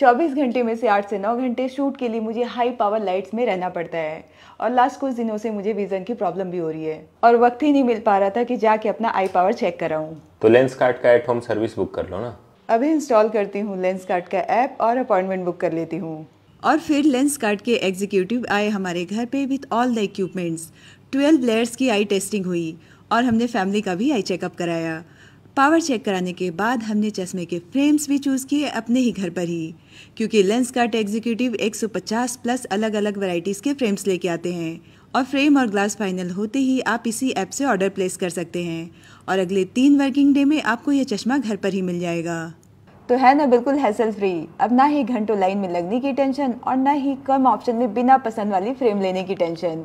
24 घंटे में से 8 से 9 घंटे शूट के लिए मुझे हाई पावर लाइट्स में रहना पड़ता है और लास्ट कुछ दिनों से मुझे विज़न की प्रॉब्लम भी हो रही है और वक्त ही नहीं मिल पा रहा था कि जाके अपना आई पावर चेक कराऊं तो लेंस कार्ड का एट होम सर्विस बुक कर लो ना अभी इंस्टॉल करती हूँ लेंस कार्ड का ऐप और अपॉइंटमेंट बुक कर लेती हूँ और फिर लेंस कार्ड के एग्जीक्यूटिव आए हमारे घर पे with all the equipments twelve layers की आई टेस्टिंग हुई और हमने फैमिली का भी आई चेकअप कराया पावर चेक कराने के बाद हमने चश्मे के फ्रेम्स भी चूज़ किए अपने ही घर पर ही क्योंकि लेंस कार्ट एग्जीक्यूटिव 150 प्लस अलग अलग वैरायटीज़ के फ्रेम्स लेके आते हैं और फ्रेम और ग्लास फाइनल होते ही आप इसी ऐप से ऑर्डर प्लेस कर सकते हैं और अगले तीन वर्किंग डे में आपको यह चश्मा घर पर ही मिल जाएगा तो है ना बिल्कुल हैसल फ्री अब ना ही घंटों लाइन में लगने की टेंशन और ना ही कम ऑप्शन में बिना पसंद वाली फ्रेम लेने की टेंशन